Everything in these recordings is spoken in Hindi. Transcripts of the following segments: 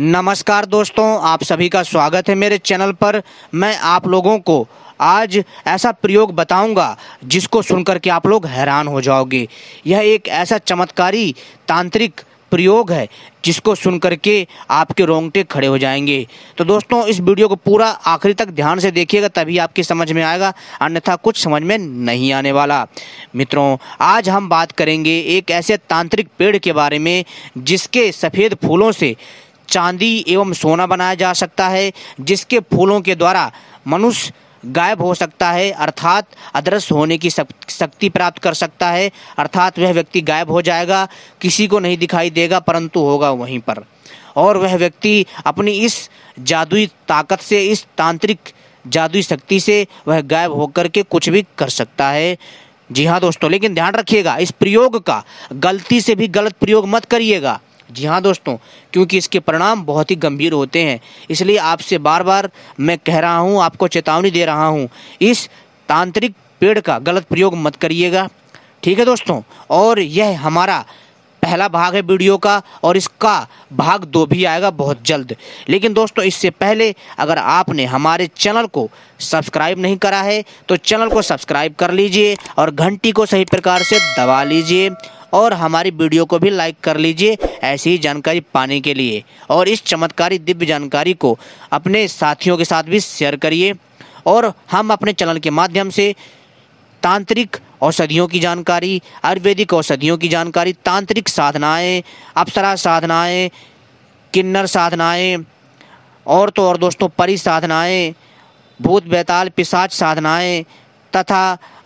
नमस्कार दोस्तों आप सभी का स्वागत है मेरे चैनल पर मैं आप लोगों को आज ऐसा प्रयोग बताऊंगा जिसको सुनकर के आप लोग हैरान हो जाओगे यह एक ऐसा चमत्कारी तांत्रिक प्रयोग है जिसको सुन के आपके रोंगटे खड़े हो जाएंगे तो दोस्तों इस वीडियो को पूरा आखिरी तक ध्यान से देखिएगा तभी आपकी समझ में आएगा अन्यथा कुछ समझ में नहीं आने वाला मित्रों आज हम बात करेंगे एक ऐसे तांत्रिक पेड़ के बारे में जिसके सफ़ेद फूलों से चांदी एवं सोना बनाया जा सकता है जिसके फूलों के द्वारा मनुष्य गायब हो सकता है अर्थात अदृश्य होने की शक्ति प्राप्त कर सकता है अर्थात वह व्यक्ति गायब हो जाएगा किसी को नहीं दिखाई देगा परंतु होगा वहीं पर और वह व्यक्ति अपनी इस जादुई ताकत से इस तांत्रिक जादुई शक्ति से वह गायब होकर के कुछ भी कर सकता है जी हाँ दोस्तों लेकिन ध्यान रखिएगा इस प्रयोग का गलती से भी गलत प्रयोग मत करिएगा जी हाँ दोस्तों क्योंकि इसके परिणाम बहुत ही गंभीर होते हैं इसलिए आपसे बार बार मैं कह रहा हूँ आपको चेतावनी दे रहा हूँ इस तांत्रिक पेड़ का गलत प्रयोग मत करिएगा ठीक है दोस्तों और यह हमारा पहला भाग है वीडियो का और इसका भाग दो भी आएगा बहुत जल्द लेकिन दोस्तों इससे पहले अगर आपने हमारे चैनल को सब्सक्राइब नहीं करा है तो चैनल को सब्सक्राइब कर लीजिए और घंटी को सही प्रकार से दबा लीजिए और हमारी वीडियो को भी लाइक कर लीजिए ऐसी ही जानकारी पाने के लिए और इस चमत्कारी दिव्य जानकारी को अपने साथियों के साथ भी शेयर करिए और हम अपने चैनल के माध्यम से तांत्रिक औषधियों की जानकारी आयुर्वेदिक औषधियों की जानकारी तांत्रिक साधनाएँ अप्सरा साधनाएँ किन्नर साधनाएँ और तो और दोस्तों परी साधनाएँ भूत बेताल पिशाच साधनाएँ तथा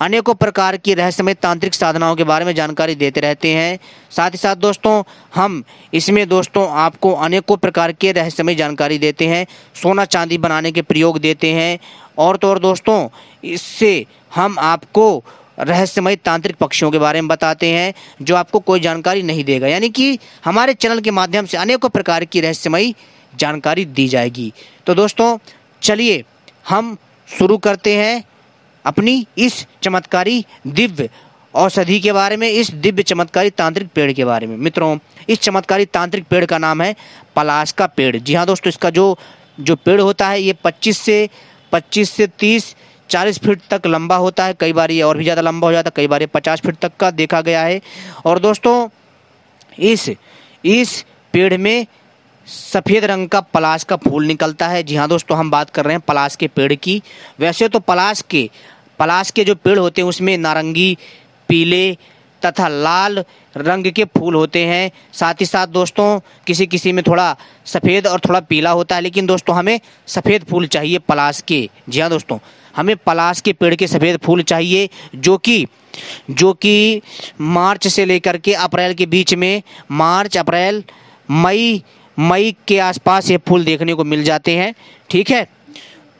अनेकों प्रकार की रहस्यमय तांत्रिक साधनाओं के बारे में जानकारी देते रहते हैं साथ ही साथ दोस्तों हम इसमें दोस्तों आपको अनेकों प्रकार के रहस्यमय जानकारी देते हैं सोना चांदी बनाने के प्रयोग देते हैं और तो और दोस्तों इससे हम आपको रहस्यमय तांत्रिक पक्षियों के बारे में बताते हैं जो आपको कोई जानकारी नहीं देगा यानी कि हमारे चैनल के माध्यम से अनेकों प्रकार की रहस्यमय जानकारी दी जाएगी तो दोस्तों चलिए हम शुरू करते हैं अपनी इस चमत्कारी दिव्य औषधि के बारे में इस दिव्य चमत्कारी तांत्रिक पेड़ के बारे में मित्रों इस चमत्कारी तांत्रिक पेड़ का नाम है पलाश का पेड़ जी हाँ दोस्तों इसका जो जो पेड़ होता है ये 25 से 25 से 30 40 फीट तक लंबा होता है कई बार ये और भी ज़्यादा लंबा हो जाता है कई बार ये 50 फीट तक का देखा गया है और दोस्तों इस इस पेड़ में सफ़ेद रंग का पलाश का फूल निकलता है जी हाँ दोस्तों हम बात कर रहे हैं पलाश के पेड़ की वैसे तो पलाश के पलाश के जो पेड़ होते हैं उसमें नारंगी पीले तथा लाल रंग के फूल होते हैं साथ ही साथ दोस्तों किसी किसी में थोड़ा सफ़ेद और थोड़ा पीला होता है लेकिन दोस्तों हमें सफ़ेद फूल चाहिए पलाश के जी हाँ दोस्तों हमें पलाश के पेड़ के सफ़ेद फूल चाहिए जो कि जो कि मार्च से लेकर के अप्रैल के बीच में मार्च अप्रैल मई मई के आसपास ये फूल देखने को मिल जाते हैं ठीक है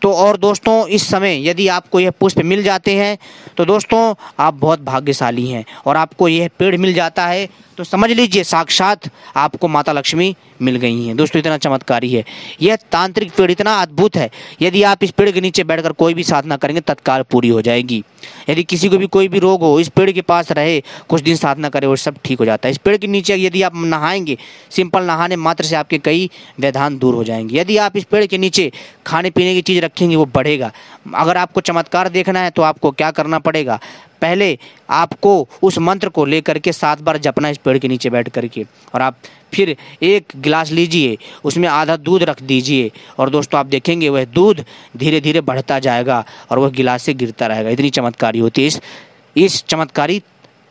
तो और दोस्तों इस समय यदि आपको यह पुष्प मिल जाते हैं तो दोस्तों आप बहुत भाग्यशाली हैं और आपको यह पेड़ मिल जाता है तो समझ लीजिए साक्षात आपको माता लक्ष्मी मिल गई हैं दोस्तों इतना चमत्कारी है यह तांत्रिक पेड़ इतना अद्भुत है यदि आप इस पेड़ के नीचे बैठकर कोई भी साधना करेंगे तत्काल पूरी हो जाएगी यदि किसी को भी कोई भी रोग हो इस पेड़ के पास रहे कुछ दिन साधना करे और सब ठीक हो जाता है इस पेड़ के नीचे यदि आप नहाएंगे सिंपल नहाने मात्र से आपके कई व्यधान दूर हो जाएंगे यदि आप इस पेड़ के नीचे खाने पीने की चीज़ रखेंगे वो बढ़ेगा अगर आपको चमत्कार देखना है तो आपको क्या करना पड़ेगा पहले आपको उस मंत्र को लेकर के सात बार जपना इस पेड़ के नीचे बैठ कर के और आप फिर एक गिलास लीजिए उसमें आधा दूध रख दीजिए और दोस्तों आप देखेंगे वह दूध धीरे धीरे बढ़ता जाएगा और वह गिलास से गिरता रहेगा इतनी चमत्कारी होती है इस इस चमत्कारी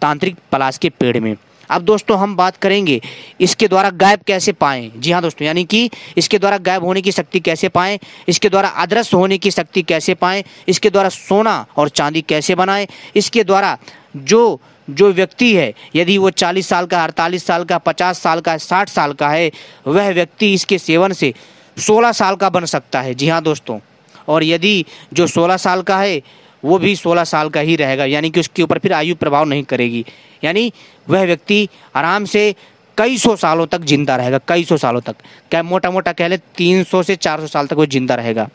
तांत्रिक पलाश के पेड़ में अब दोस्तों हम बात करेंगे इसके द्वारा गायब कैसे पाएँ जी हाँ दोस्तों यानी कि इसके द्वारा गायब होने की शक्ति कैसे पाएँ इसके द्वारा अदृश्य होने की शक्ति कैसे पाएँ इसके द्वारा सोना और चांदी कैसे बनाएँ इसके द्वारा जो जो व्यक्ति है यदि वो 40 साल का 48 साल का 50 साल का 60 साल का है वह व्यक्ति इसके सेवन से 16 साल का बन सकता है जी हाँ दोस्तों और यदि जो 16 साल का है वो भी 16 साल का ही रहेगा यानी कि उसके ऊपर फिर आयु प्रभाव नहीं करेगी यानी वह व्यक्ति आराम से कई सौ सालों तक जिंदा रहेगा कई सौ सालों तक क्या मोटा मोटा कह ले तीन सौ से चार सौ साल तक वो जिंदा रहेगा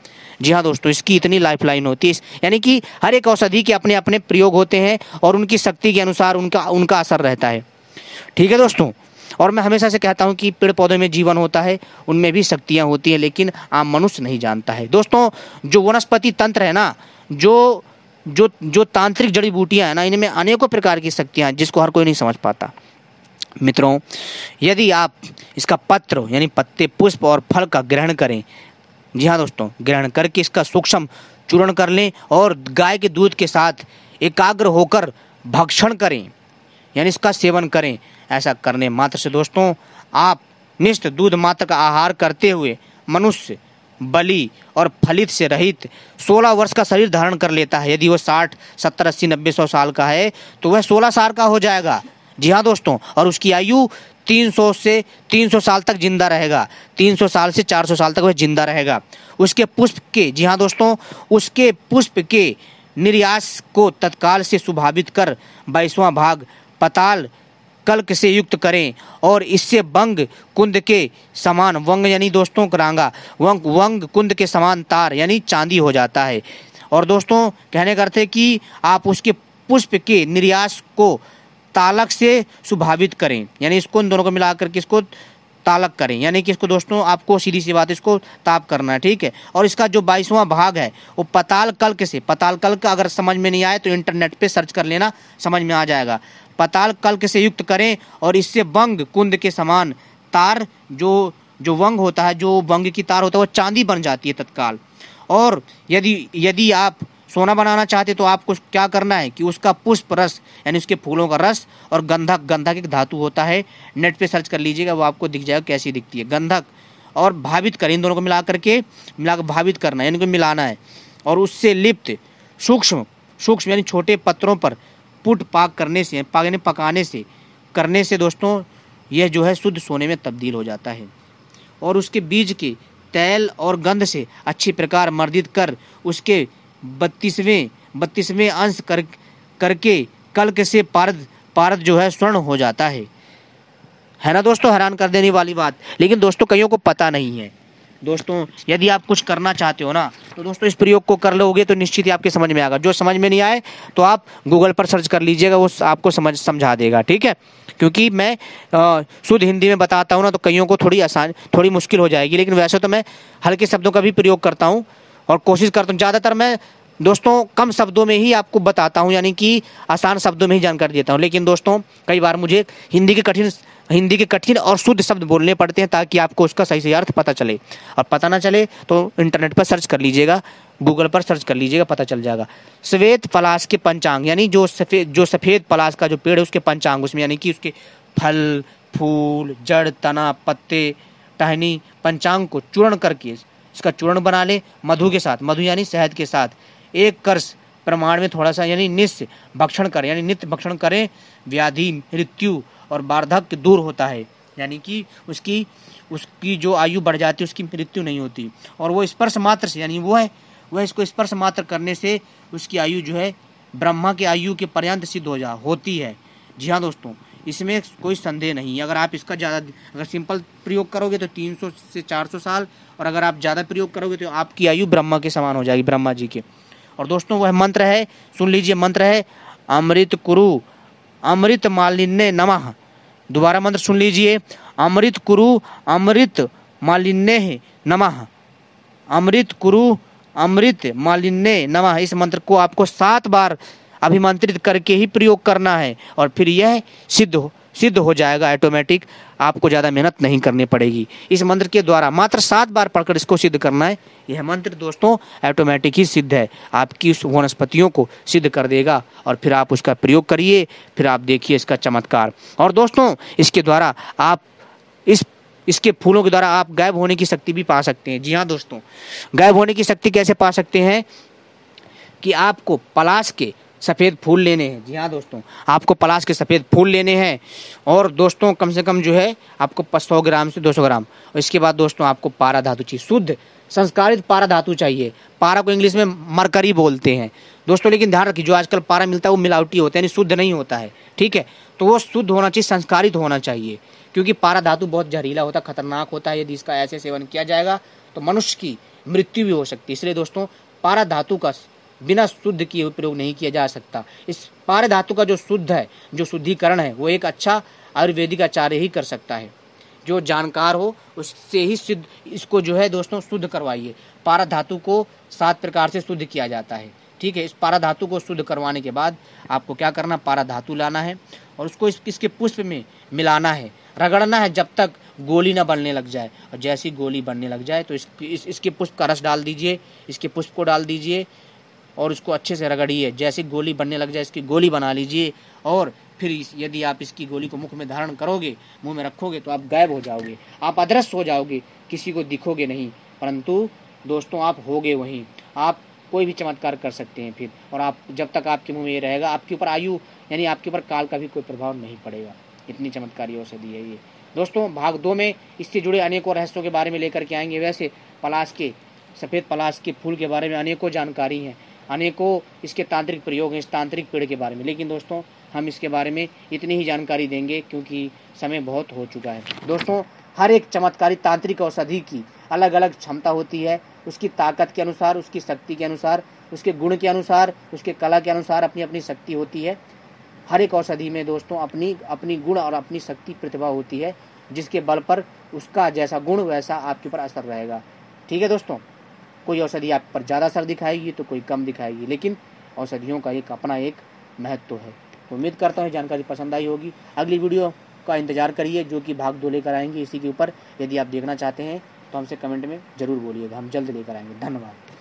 जी हाँ दोस्तों इसकी इतनी लाइफ लाइन होती है यानी कि हर एक औषधि के अपने अपने प्रयोग होते हैं और उनकी शक्ति के अनुसार उनका उनका असर रहता है ठीक है दोस्तों और मैं हमेशा से कहता हूँ कि पेड़ पौधों में जीवन होता है उनमें भी शक्तियाँ होती हैं लेकिन आम मनुष्य नहीं जानता है दोस्तों जो वनस्पति तंत्र है ना जो जो जो तांत्रिक जड़ी बूटियाँ हैं ना इनमें अनेकों प्रकार की शक्तियाँ हैं जिसको हर कोई नहीं समझ पाता मित्रों यदि आप इसका पत्र यानी पत्ते पुष्प और फल का ग्रहण करें जी हाँ दोस्तों ग्रहण करके इसका सूक्ष्म चूर्ण कर लें और गाय के दूध के साथ एकाग्र होकर भक्षण करें यानी इसका सेवन करें ऐसा करने मात्र से दोस्तों आप निष्ठ दूध मात्र का आहार करते हुए मनुष्य बली और फलित से रहित 16 वर्ष का शरीर धारण कर लेता है यदि वो 60, 70, 80, 90, सौ साल का है तो वह 16 साल का हो जाएगा जी हाँ दोस्तों और उसकी आयु 300 से 300 साल तक जिंदा रहेगा 300 साल से 400 साल तक वह जिंदा रहेगा उसके पुष्प के जी हाँ दोस्तों उसके पुष्प के निर्यास को तत्काल से सुभावित कर बाईसवां भाग पताल कल्क से युक्त करें और इससे वंग कुंद के समान वंग यानी दोस्तों करांगा वंग वंग कुंद के समान तार यानी चांदी हो जाता है और दोस्तों कहने का अर्थ है कि आप उसके पुष्प के निर्यास को तालक से सुभावित करें यानी इसको इन दोनों को मिला करके इसको तालक करें यानी कि इसको दोस्तों आपको सीधी सी बात इसको ताप करना है ठीक है और इसका जो बाईसवां भाग है वो पताल कल्क से पताल कल्क अगर समझ में नहीं आए तो इंटरनेट पे सर्च कर लेना समझ में आ जाएगा पताल कल्क से युक्त करें और इससे बंग कुंद के समान तार जो जो वंग होता है जो वंग की तार होता है वो चांदी बन जाती है तत्काल और यदि यदि आप सोना बनाना चाहते तो आपको क्या करना है कि उसका पुष्प रस यानी उसके फूलों का रस और गंधक गंधक एक धातु होता है नेट पे सर्च कर लीजिएगा वो आपको दिख जाएगा कैसी दिखती है गंधक और भावित कर इन दोनों को मिला करके मिला भावित करना है इनको मिलाना है और उससे लिप्त सूक्ष्म सूक्ष्म यानी छोटे पत्रों पर पुट पाक करने से पाक यानी पकाने से करने से दोस्तों यह जो है शुद्ध सोने में तब्दील हो जाता है और उसके बीज के तेल और गंध से अच्छी प्रकार मर्दित कर उसके बत्तीसवें बत्तीसवें अंश कर करके कल्क से पारद पारद जो है स्वर्ण हो जाता है है ना दोस्तों हैरान कर देने वाली बात लेकिन दोस्तों कईयों को पता नहीं है दोस्तों यदि आप कुछ करना चाहते हो ना तो दोस्तों इस प्रयोग को कर लोगे तो निश्चित ही आपके समझ में आएगा जो समझ में नहीं आए तो आप गूगल पर सर्च कर लीजिएगा वो आपको समझ समझा देगा ठीक है क्योंकि मैं शुद्ध हिंदी में बताता हूँ ना तो कईयों को थोड़ी आसान थोड़ी मुश्किल हो जाएगी लेकिन वैसे तो मैं हल्के शब्दों का भी प्रयोग करता हूँ और कोशिश करता हूँ ज़्यादातर मैं दोस्तों कम शब्दों में ही आपको बताता हूँ यानी कि आसान शब्दों में ही जानकारी देता हूँ लेकिन दोस्तों कई बार मुझे हिंदी के कठिन हिंदी के कठिन और शुद्ध शब्द बोलने पड़ते हैं ताकि आपको उसका सही सही अर्थ पता चले और पता ना चले तो इंटरनेट पर सर्च कर लीजिएगा गूगल पर सर्च कर लीजिएगा पता चल जाएगा श्वेत पलाश के पंचांग यानी जो सफ़ेद जो सफ़ेद पलाश का जो पेड़ है उसके पंचांग उसमें यानी कि उसके फल फूल जड़ तना पत्ते टहनी पंचांग को चूर्ण करके इसका चूर्ण बना ले मधु के साथ मधु यानी शहद के साथ एक कर्ष प्रमाण में थोड़ा सा यानी निश्च भक्षण करें यानी नित्य भक्षण करें व्याधि मृत्यु और वार्धक्य दूर होता है यानी कि उसकी उसकी जो आयु बढ़ जाती है उसकी मृत्यु नहीं होती और वो स्पर्श मात्र से यानी वो है वह इसको स्पर्श मात्र करने से उसकी आयु जो है ब्रह्मा के आयु के पर्यंत सिद्ध हो जा होती है जी हाँ दोस्तों इसमें कोई संदेह नहीं अगर आप इसका ज़्यादा अगर सिंपल प्रयोग करोगे तो 300 से 400 साल और अगर आप ज़्यादा प्रयोग करोगे तो आपकी आयु ब्रह्मा के समान हो जाएगी ब्रह्मा जी के और दोस्तों वह मंत्र है सुन लीजिए मंत्र है अमृत कुरु अमृत मालिन्य नमः दोबारा मंत्र सुन लीजिए अमृत कुरु अमृत मालिन्य नमः अमृत कुरु अमृत मालिन्य नमः इस मंत्र को आपको सात बार अभिमंत्रित करके ही प्रयोग करना है और फिर यह सिद्ध हो सिद्ध हो जाएगा ऑटोमेटिक आपको ज़्यादा मेहनत नहीं करनी पड़ेगी इस मंत्र के द्वारा मात्र सात बार पढ़कर इसको सिद्ध करना है यह मंत्र दोस्तों ऑटोमेटिक ही सिद्ध है आपकी उस वनस्पतियों को सिद्ध कर देगा और फिर आप उसका प्रयोग करिए फिर आप देखिए इसका चमत्कार और दोस्तों इसके द्वारा आप इस इसके फूलों के द्वारा आप गायब होने की शक्ति भी पा सकते हैं जी हाँ दोस्तों गायब होने की शक्ति कैसे पा सकते हैं कि आपको पलाश के सफ़ेद फूल लेने हैं जी हाँ दोस्तों आपको पलाश के सफ़ेद फूल लेने हैं और दोस्तों कम से कम जो है आपको सौ ग्राम से दो सौ ग्राम और इसके बाद दोस्तों आपको पारा धातु चाहिए शुद्ध संस्कारित पारा धातु चाहिए पारा को इंग्लिश में मरकरी बोलते हैं दोस्तों लेकिन ध्यान रखिए जो आजकल पारा मिलता है वो मिलावटी होता है यानी शुद्ध नहीं होता है ठीक है तो वो शुद्ध होना चाहिए संस्कारित होना चाहिए क्योंकि पारा धातु बहुत जहरीला होता है खतरनाक होता है यदि इसका ऐसे सेवन किया जाएगा तो मनुष्य की मृत्यु भी हो सकती है इसलिए दोस्तों पारा धातु का बिना शुद्ध किए हुए प्रयोग नहीं किया जा सकता इस पार धातु का जो शुद्ध है जो शुद्धिकरण है वो एक अच्छा आयुर्वेदिक आचार्य ही कर सकता है जो जानकार हो उससे ही सिद्ध इसको जो है दोस्तों शुद्ध करवाइए पारा धातु को सात प्रकार से शुद्ध किया जाता है ठीक है इस पारा धातु को शुद्ध करवाने के बाद आपको क्या करना पारा धातु लाना है और उसको इस इसके पुष्प में मिलाना है रगड़ना है जब तक गोली ना बनने लग जाए और जैसी गोली बनने लग जाए तो इस, इस इसके पुष्प का रस डाल दीजिए इसके पुष्प को डाल दीजिए और उसको अच्छे से रगड़िए जैसे गोली बनने लग जाए इसकी गोली बना लीजिए और फिर यदि आप इसकी गोली को मुख में धारण करोगे मुंह में रखोगे तो आप गायब हो जाओगे आप अदृश्य हो जाओगे किसी को दिखोगे नहीं परंतु दोस्तों आप होगे वहीं आप कोई भी चमत्कार कर सकते हैं फिर और आप जब तक आपके मुंह में ये रहेगा आपके ऊपर आयु यानी आपके ऊपर काल का भी कोई प्रभाव नहीं पड़ेगा इतनी चमत्कारी औषधि है ये दोस्तों भाग दो में इससे जुड़े अनेकों रहस्यों के बारे में लेकर के आएंगे वैसे पलाश के सफ़ेद पलाश के फूल के बारे में अनेकों जानकारी हैं अनेकों इसके तांत्रिक प्रयोग हैं इस तांत्रिक पेड़ के बारे में लेकिन दोस्तों हम इसके बारे में इतनी ही जानकारी देंगे क्योंकि समय बहुत हो चुका है दोस्तों हर एक चमत्कारी तांत्रिक औषधि की अलग अलग क्षमता होती है उसकी ताकत के अनुसार उसकी शक्ति के अनुसार उसके गुण के अनुसार उसके कला के अनुसार अपनी अपनी शक्ति होती है हर एक औषधि में दोस्तों अपनी अपनी गुण और अपनी शक्ति प्रतिभा होती है जिसके बल पर उसका जैसा गुण वैसा आपके ऊपर असर रहेगा ठीक है दोस्तों कोई औषधि आप पर ज़्यादा असर दिखाएगी तो कोई कम दिखाएगी लेकिन औषधियों का एक अपना एक महत्व है तो उम्मीद करता हूँ जानकारी पसंद आई होगी अगली वीडियो का इंतजार करिए जो कि भाग दो लेकर आएंगे इसी के ऊपर यदि आप देखना चाहते हैं तो हमसे कमेंट में ज़रूर बोलिएगा हम जल्द लेकर आएंगे धन्यवाद